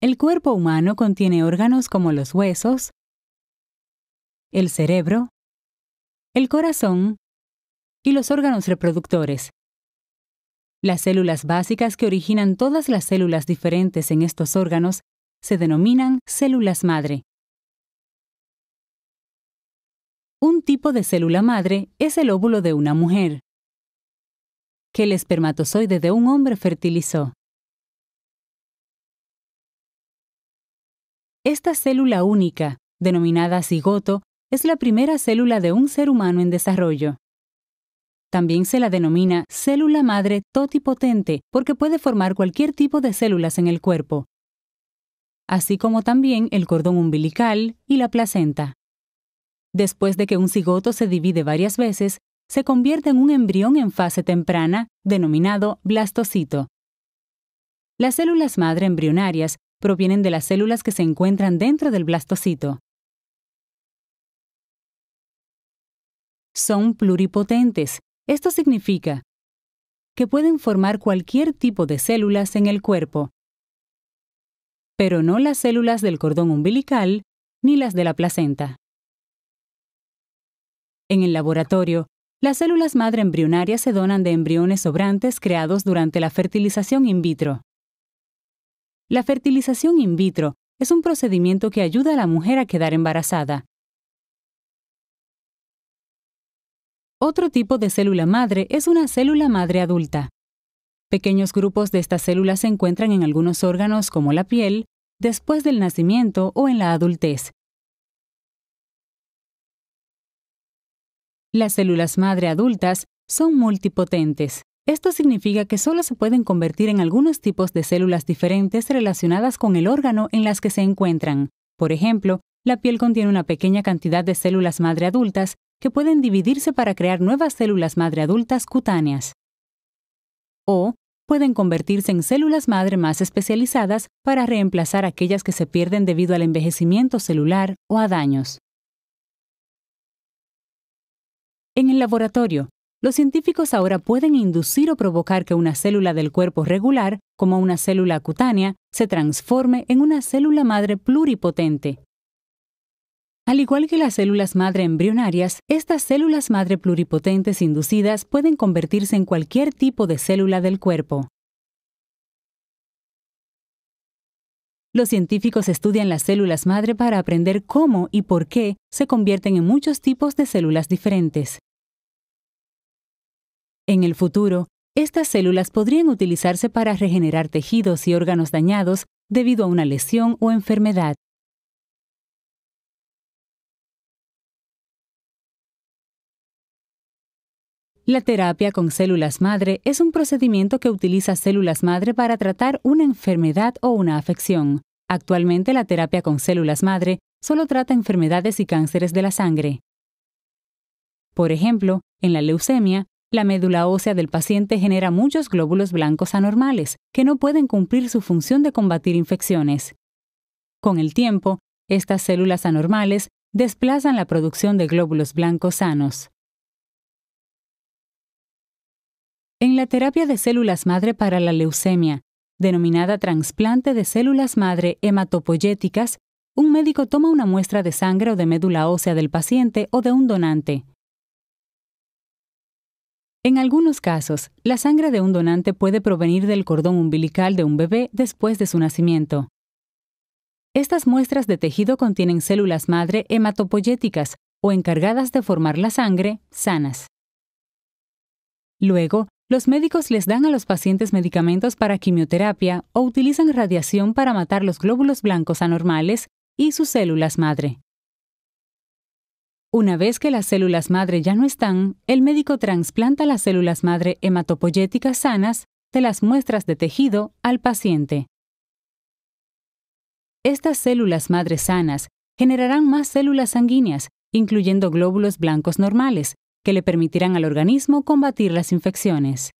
El cuerpo humano contiene órganos como los huesos, el cerebro, el corazón y los órganos reproductores. Las células básicas que originan todas las células diferentes en estos órganos se denominan células madre. Un tipo de célula madre es el óvulo de una mujer, que el espermatozoide de un hombre fertilizó. Esta célula única, denominada cigoto, es la primera célula de un ser humano en desarrollo. También se la denomina célula madre totipotente porque puede formar cualquier tipo de células en el cuerpo, así como también el cordón umbilical y la placenta. Después de que un cigoto se divide varias veces, se convierte en un embrión en fase temprana, denominado blastocito. Las células madre embrionarias provienen de las células que se encuentran dentro del blastocito. Son pluripotentes. Esto significa que pueden formar cualquier tipo de células en el cuerpo, pero no las células del cordón umbilical ni las de la placenta. En el laboratorio, las células madre embrionarias se donan de embriones sobrantes creados durante la fertilización in vitro. La fertilización in vitro es un procedimiento que ayuda a la mujer a quedar embarazada. Otro tipo de célula madre es una célula madre adulta. Pequeños grupos de estas células se encuentran en algunos órganos como la piel, después del nacimiento o en la adultez. Las células madre adultas son multipotentes. Esto significa que solo se pueden convertir en algunos tipos de células diferentes relacionadas con el órgano en las que se encuentran. Por ejemplo, la piel contiene una pequeña cantidad de células madre adultas que pueden dividirse para crear nuevas células madre adultas cutáneas. O pueden convertirse en células madre más especializadas para reemplazar aquellas que se pierden debido al envejecimiento celular o a daños. En el laboratorio, los científicos ahora pueden inducir o provocar que una célula del cuerpo regular, como una célula cutánea, se transforme en una célula madre pluripotente. Al igual que las células madre embrionarias, estas células madre pluripotentes inducidas pueden convertirse en cualquier tipo de célula del cuerpo. Los científicos estudian las células madre para aprender cómo y por qué se convierten en muchos tipos de células diferentes. En el futuro, estas células podrían utilizarse para regenerar tejidos y órganos dañados debido a una lesión o enfermedad. La terapia con células madre es un procedimiento que utiliza células madre para tratar una enfermedad o una afección. Actualmente la terapia con células madre solo trata enfermedades y cánceres de la sangre. Por ejemplo, en la leucemia, la médula ósea del paciente genera muchos glóbulos blancos anormales que no pueden cumplir su función de combatir infecciones. Con el tiempo, estas células anormales desplazan la producción de glóbulos blancos sanos. En la terapia de células madre para la leucemia, denominada trasplante de células madre hematopoyéticas, un médico toma una muestra de sangre o de médula ósea del paciente o de un donante. En algunos casos, la sangre de un donante puede provenir del cordón umbilical de un bebé después de su nacimiento. Estas muestras de tejido contienen células madre hematopoyéticas o encargadas de formar la sangre, sanas. Luego, los médicos les dan a los pacientes medicamentos para quimioterapia o utilizan radiación para matar los glóbulos blancos anormales y sus células madre. Una vez que las células madre ya no están, el médico transplanta las células madre hematopoyéticas sanas de las muestras de tejido al paciente. Estas células madre sanas generarán más células sanguíneas, incluyendo glóbulos blancos normales, que le permitirán al organismo combatir las infecciones.